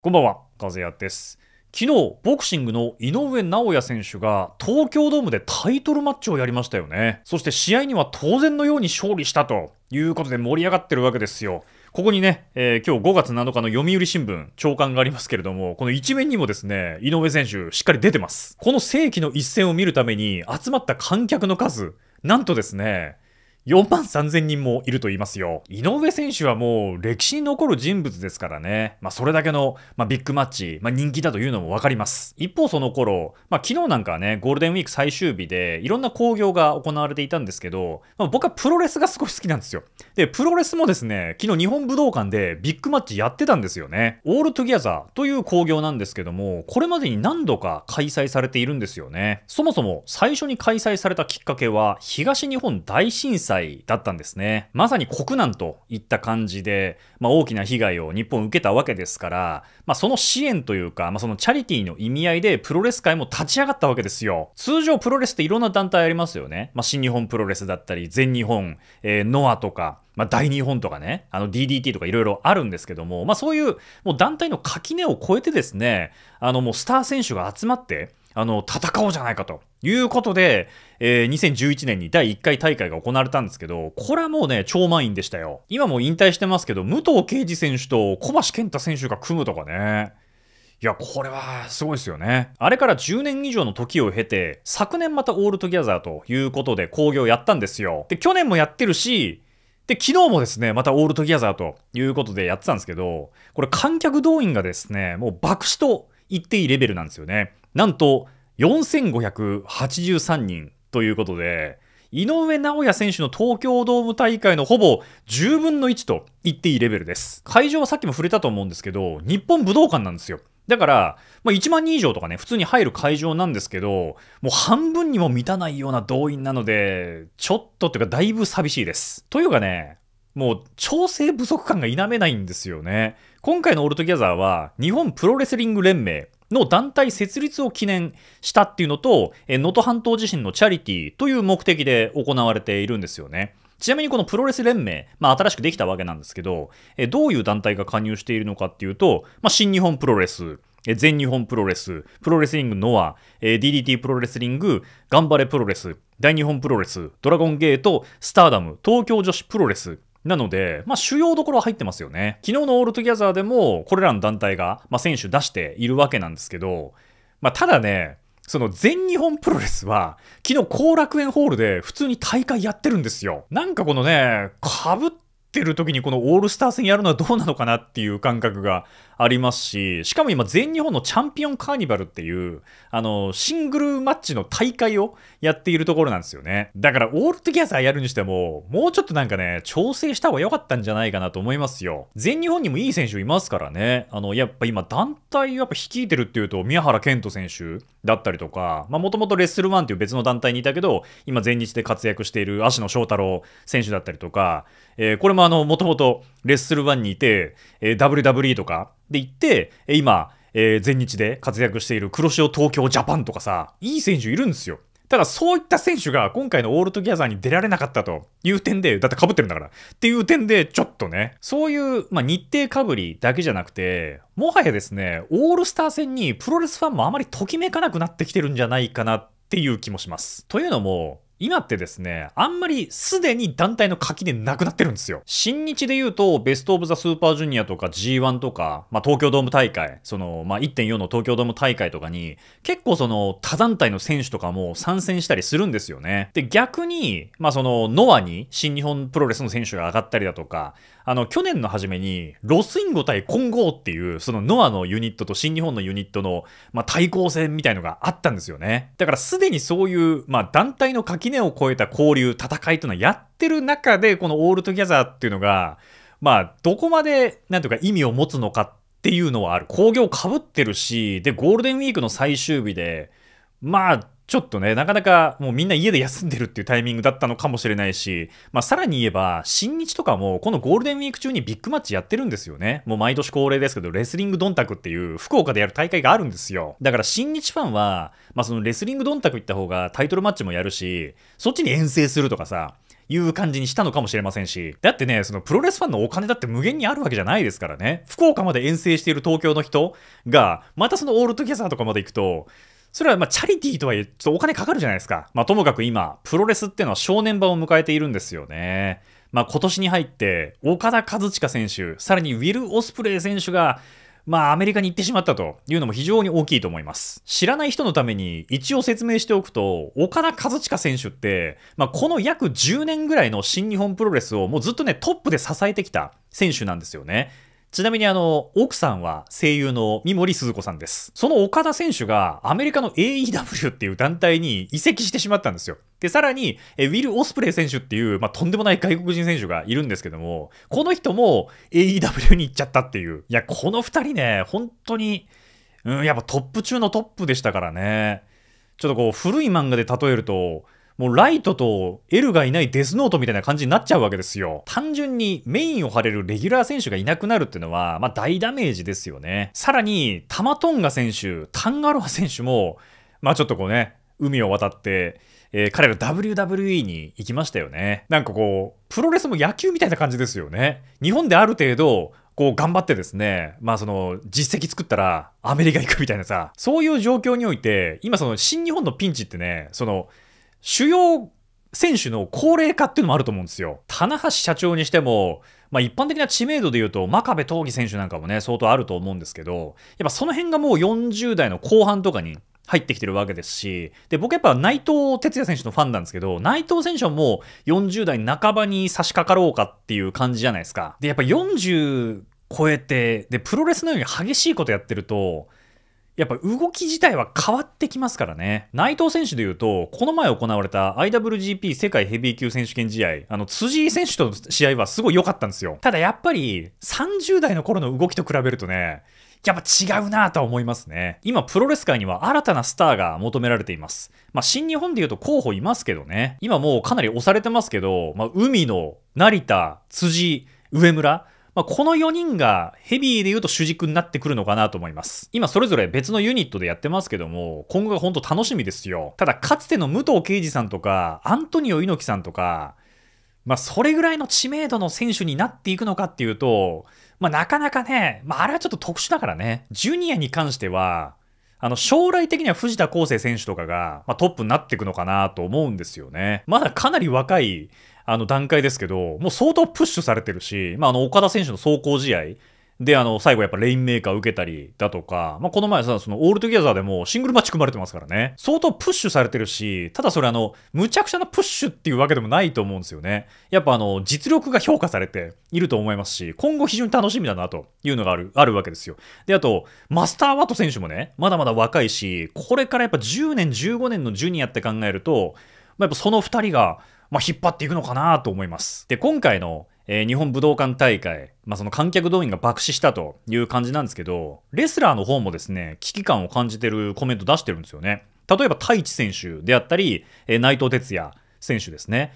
こんばんは、ずやです。昨日、ボクシングの井上尚弥選手が東京ドームでタイトルマッチをやりましたよね。そして試合には当然のように勝利したということで盛り上がってるわけですよ。ここにね、えー、今日5月7日の読売新聞、長官がありますけれども、この一面にもですね、井上選手、しっかり出てます。この世紀の一戦を見るために集まった観客の数、なんとですね、4万3000人もいると言いますよ。井上選手はもう歴史に残る人物ですからね。まあそれだけの、まあ、ビッグマッチ、まあ人気だというのもわかります。一方その頃、まあ昨日なんかはね、ゴールデンウィーク最終日でいろんな興行が行われていたんですけど、まあ、僕はプロレスがすごい好きなんですよ。で、プロレスもですね、昨日日本武道館でビッグマッチやってたんですよね。オールトゥギャザーという興行なんですけども、これまでに何度か開催されているんですよね。そもそも最初に開催されたきっかけは東日本大震災だったんですね。まさに国難といった感じで、まあ、大きな被害を日本受けたわけですから、まあ、その支援というか、まあ、そのチャリティーの意味合いでプロレス界も立ち上がったわけですよ。通常プロレスっていろんな団体ありますよね。まあ、新日本プロレスだったり、全日本、えー、ノアとか、まあ、大日本とかね、あの DDT とかいろいろあるんですけども、まあ、そういうもう団体の垣根を越えてですね、あのもうスター選手が集まって、あの、戦おうじゃないかということで、えー、2011年に第1回大会が行われたんですけど、これはもうね、超満員でしたよ。今も引退してますけど、武藤敬司選手と小橋健太選手が組むとかね。いや、これはすごいですよね。あれから10年以上の時を経て、昨年またオールトギャザーということで興行やったんですよ。で、去年もやってるし、で、昨日もですね、またオールトギャザーということでやってたんですけど、これ観客動員がですね、もう爆死と言っていいレベルなんですよね。なんと4583人ということで、井上尚弥選手の東京ドーム大会のほぼ10分の1と言っていいレベルです。会場はさっきも触れたと思うんですけど、日本武道館なんですよ。だから、まあ、1万人以上とかね、普通に入る会場なんですけど、もう半分にも満たないような動員なので、ちょっとっていうかだいぶ寂しいです。というかね、もう調整不足感が否めないんですよね。今回のオールトギャザーは、日本プロレスリング連盟の団体設立を記念したっていうのと、能登半島地震のチャリティーという目的で行われているんですよね。ちなみにこのプロレス連盟、まあ、新しくできたわけなんですけど、どういう団体が加入しているのかっていうと、まあ、新日本プロレス、全日本プロレス、プロレスリングノア、DDT プロレスリング、頑張れプロレス、大日本プロレス、ドラゴンゲート、スターダム、東京女子プロレス、なので、まあ、主要どころは入ってますよね。昨日のオールトギャザーでも、これらの団体が、まあ、選手出しているわけなんですけど、まあ、ただね、その全日本プロレスは、昨日後楽園ホールで普通に大会やってるんですよ。なんかこのね、かぶってる時にこのオールスター戦やるのはどうなのかなっていう感覚がありますし、しかも今全日本のチャンピオンカーニバルっていう、あの、シングルマッチの大会をやっているところなんですよね。だから、オールトギャザーやるにしても、もうちょっとなんかね、調整した方が良かったんじゃないかなと思いますよ。全日本にもいい選手いますからね。あの、やっぱ今団体をやっぱ率いてるっていうと、宮原健人選手だったりとか、まあもともとレッスルワンっていう別の団体にいたけど、今全日で活躍している足野翔太郎選手だったりとか、えー、これもあの、もともとレッスルワンにいて、えー、WWE とか、で行って、今、えー、全日で活躍している黒潮東京ジャパンとかさ、いい選手いるんですよ。ただそういった選手が今回のオールトギャザーに出られなかったという点で、だって被ってるんだから。っていう点で、ちょっとね、そういう、まあ、日程かぶりだけじゃなくて、もはやですね、オールスター戦にプロレスファンもあまりときめかなくなってきてるんじゃないかなっていう気もします。というのも、今ってですね、あんまりすでに団体の垣根なくなってるんですよ。新日で言うと、ベストオブザスーパージュニアとか G1 とか、まあ、東京ドーム大会、その、まあ、1.4の東京ドーム大会とかに、結構その、他団体の選手とかも参戦したりするんですよね。で、逆に、まあ、その、ノアに新日本プロレスの選手が上がったりだとか、あの、去年の初めに、ロスインゴ対金剛っていう、そのノアのユニットと新日本のユニットの、まあ、対抗戦みたいのがあったんですよね。だからすでにそういう、まあ、団体の垣根を越えた交流、戦いというのはやってる中で、このオールトギャザーっていうのが、まあ、どこまで、なんていうか意味を持つのかっていうのはある。興行被ってるし、で、ゴールデンウィークの最終日で、まあ、ちょっとね、なかなかもうみんな家で休んでるっていうタイミングだったのかもしれないし、まあ、さらに言えば、新日とかもこのゴールデンウィーク中にビッグマッチやってるんですよね。もう毎年恒例ですけど、レスリングドンタクっていう福岡でやる大会があるんですよ。だから新日ファンは、まあ、そのレスリングドンタク行った方がタイトルマッチもやるし、そっちに遠征するとかさ、いう感じにしたのかもしれませんし。だってね、そのプロレスファンのお金だって無限にあるわけじゃないですからね。福岡まで遠征している東京の人が、またそのオールトギャザーとかまで行くと、それはまあチャリティーとはいえ、ちょっとお金かかるじゃないですか。まあともかく今、プロレスっていうのは正念場を迎えているんですよね。まあ今年に入って、岡田和親選手、さらにウィル・オスプレイ選手が、まあアメリカに行ってしまったというのも非常に大きいと思います。知らない人のために一応説明しておくと、岡田和親選手って、まあこの約10年ぐらいの新日本プロレスをもうずっとね、トップで支えてきた選手なんですよね。ちなみにあの、奥さんは声優の三森鈴子さんです。その岡田選手がアメリカの AEW っていう団体に移籍してしまったんですよ。で、さらに、ウィル・オスプレイ選手っていう、まあ、とんでもない外国人選手がいるんですけども、この人も AEW に行っちゃったっていう。いや、この二人ね、本当に、うん、やっぱトップ中のトップでしたからね。ちょっとこう、古い漫画で例えると、もうライトとエルがいないデスノートみたいな感じになっちゃうわけですよ。単純にメインを張れるレギュラー選手がいなくなるっていうのは、まあ大ダメージですよね。さらに、タマトンガ選手、タンガロア選手も、まあちょっとこうね、海を渡って、えー、彼ら WWE に行きましたよね。なんかこう、プロレスも野球みたいな感じですよね。日本である程度、こう頑張ってですね、まあその実績作ったらアメリカ行くみたいなさ、そういう状況において、今その新日本のピンチってね、その主要選手の高齢化っていうのもあると思うんですよ。棚橋社長にしても、まあ、一般的な知名度で言うと、真壁闘技選手なんかもね、相当あると思うんですけど、やっぱその辺がもう40代の後半とかに入ってきてるわけですし、で、僕やっぱ内藤哲也選手のファンなんですけど、内藤選手はもう40代半ばに差し掛かろうかっていう感じじゃないですか。で、やっぱ40超えて、で、プロレスのように激しいことやってると、やっぱ動き自体は変わってきますからね。内藤選手で言うと、この前行われた IWGP 世界ヘビー級選手権試合、あの、辻井選手との試合はすごい良かったんですよ。ただやっぱり、30代の頃の動きと比べるとね、やっぱ違うなとは思いますね。今、プロレス界には新たなスターが求められています。まあ、新日本で言うと候補いますけどね。今もうかなり押されてますけど、まあ、海の、成田、辻、上村、まあ、この4人がヘビーで言うと主軸になってくるのかなと思います。今それぞれ別のユニットでやってますけども、今後が本当楽しみですよ。ただ、かつての武藤敬司さんとか、アントニオ猪木さんとか、まあ、それぐらいの知名度の選手になっていくのかっていうと、まあ、なかなかね、まあ、あれはちょっと特殊だからね、ジュニアに関しては、あの、将来的には藤田康生選手とかが、まあ、トップになっていくのかなと思うんですよね。まだかなり若い、あの段階ですけど、もう相当プッシュされてるし、まあ、あの岡田選手の走行試合で、あの最後やっぱレインメーカー受けたりだとか、まあ、この前さ、そのオールトギャザーでもシングルマッチ組まれてますからね、相当プッシュされてるし、ただそれ、あのむちゃくちゃなプッシュっていうわけでもないと思うんですよね。やっぱあの実力が評価されていると思いますし、今後非常に楽しみだなというのがあるあるわけですよ。で、あと、マスター・ワト選手もね、まだまだ若いし、これからやっぱ10年、15年のジュニアって考えると、まあ、やっぱその2人がまあ、引っ張っていくのかなと思います。で、今回の、えー、日本武道館大会、まあ、その観客動員が爆死したという感じなんですけど、レスラーの方もですね、危機感を感じてるコメント出してるんですよね。例えば、太一選手であったり、えー、内藤哲也選手ですね。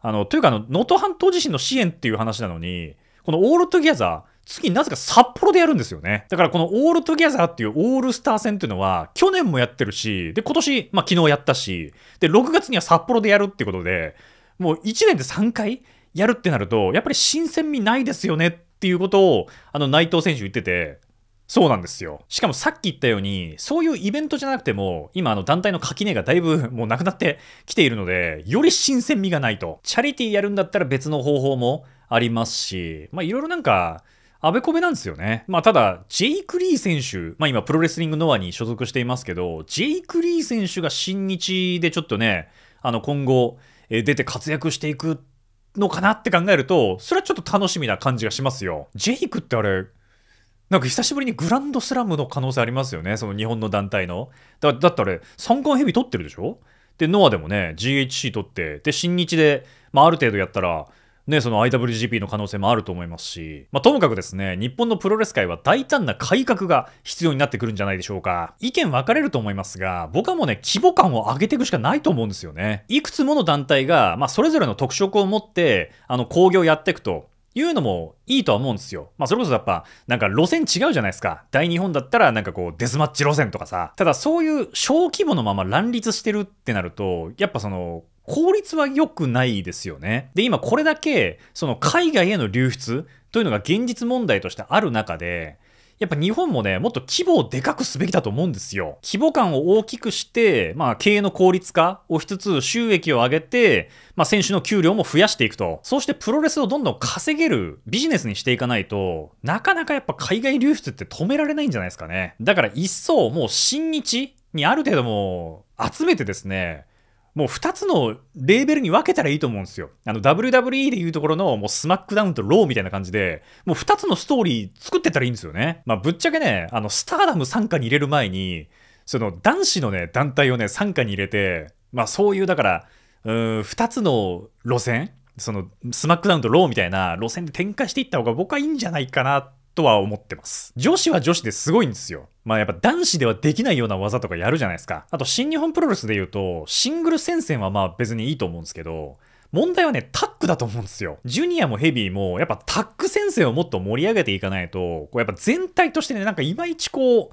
あの、というか、能登半島地震の支援っていう話なのに、このオールトギャザー、次なぜか札幌でやるんですよね。だからこのオールトギャザーっていうオールスター戦っていうのは、去年もやってるし、で、今年、まあ昨日やったし、で、6月には札幌でやるってことで、もう1年で3回やるってなると、やっぱり新鮮味ないですよねっていうことを、あの内藤選手言ってて、そうなんですよ。しかもさっき言ったように、そういうイベントじゃなくても、今あの団体の垣根がだいぶもうなくなってきているので、より新鮮味がないと。チャリティーやるんだったら別の方法もありますし、まあいろいろなんか、あべこべなんですよね。まあ、ただ、ジェイク・リー選手、まあ今、プロレスリングノアに所属していますけど、ジェイク・リー選手が新日でちょっとね、あの、今後、え出て活躍していくのかなって考えると、それはちょっと楽しみな感じがしますよ。ジェイクってあれ、なんか久しぶりにグランドスラムの可能性ありますよね、その日本の団体の。だだってあれ、三冠ヘビ取ってるでしょで、ノアでもね、GHC 取って、で、新日で、まあ、ある程度やったら、ね、その IWGP の可能性もあると思いますし、まあ、ともかくですね、日本のプロレス界は大胆な改革が必要になってくるんじゃないでしょうか。意見分かれると思いますが、僕はもうね、規模感を上げていくしかないと思うんですよね。いくつもの団体が、まあ、それぞれの特色を持って、あの、興行やっていくと、いうのもいいとは思うんですよ。まあそれこそやっぱなんか路線違うじゃないですか。大日本だったらなんかこうデスマッチ路線とかさ。ただそういう小規模のまま乱立してるってなると、やっぱその効率は良くないですよね。で、今これだけ、その海外への流出というのが現実問題としてある中で、やっぱ日本もね、もっと規模をでかくすべきだと思うんですよ。規模感を大きくして、まあ経営の効率化をしつつ収益を上げて、まあ選手の給料も増やしていくと。そうしてプロレスをどんどん稼げるビジネスにしていかないと、なかなかやっぱ海外流出って止められないんじゃないですかね。だから一層もう新日にある程度も集めてですね、もう2つのレーベルに分けたらいいと思うんですよ。あの WWE でいうところのもうスマックダウンとローみたいな感じで、もう2つのストーリー作ってたらいいんですよね。まあぶっちゃけね、あのスターダム傘下に入れる前に、その男子のね、団体をね、傘下に入れて、まあそういうだから、うん、2つの路線、そのスマックダウンとローみたいな路線で展開していった方が僕はいいんじゃないかなっとは思ってます。女子は女子ですごいんですよ。まあやっぱ男子ではできないような技とかやるじゃないですか。あと新日本プロレスで言うと、シングル戦線はまあ別にいいと思うんですけど、問題はね、タックだと思うんですよ。ジュニアもヘビーも、やっぱタック戦線をもっと盛り上げていかないと、こうやっぱ全体としてね、なんかいまいちこう、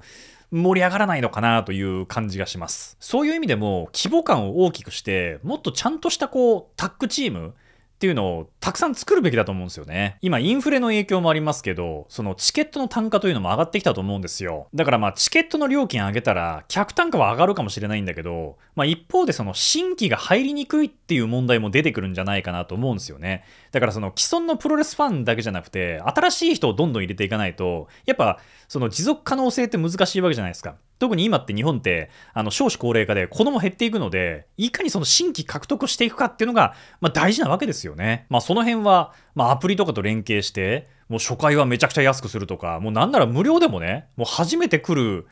盛り上がらないのかなという感じがします。そういう意味でも、規模感を大きくして、もっとちゃんとしたこう、タックチーム、っていうのをたくさん作るべきだと思うんですよね。今インフレの影響もありますけど、そのチケットの単価というのも上がってきたと思うんですよ。だからまあチケットの料金上げたら客単価は上がるかもしれないんだけど、まあ一方でその新規が入りにくいっていう問題も出てくるんじゃないかなと思うんですよね。だからその既存のプロレスファンだけじゃなくて、新しい人をどんどん入れていかないと、やっぱその持続可能性って難しいわけじゃないですか。特に今って日本ってあの少子高齢化で子供減っていくので、いかにその新規獲得していくかっていうのが、まあ、大事なわけですよ。よね。まあその辺は、まあアプリとかと連携して、もう初回はめちゃくちゃ安くするとか、もうなんなら無料でもね、もう初めて来る、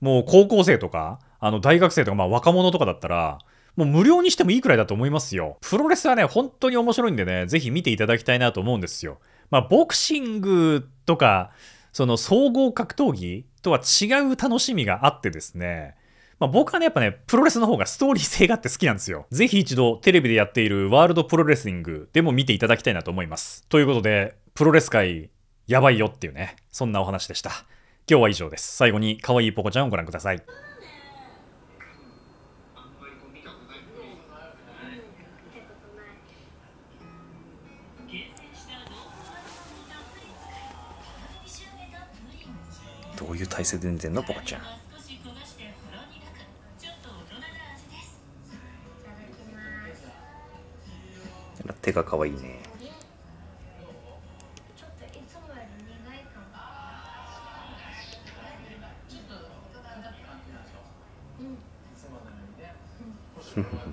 もう高校生とか、あの大学生とか、まあ若者とかだったら、もう無料にしてもいいくらいだと思いますよ。プロレスはね、本当に面白いんでね、ぜひ見ていただきたいなと思うんですよ。まあボクシングとか、その総合格闘技とは違う楽しみがあってですね、まあ、僕はね、やっぱね、プロレスの方がストーリー性があって好きなんですよ。ぜひ一度テレビでやっているワールドプロレスリングでも見ていただきたいなと思います。ということで、プロレス界、やばいよっていうね、そんなお話でした。今日は以上です。最後に可愛いポコちゃんをご覧ください。どういう体勢で寝てんのポコちゃん。手が可愛いねフフフ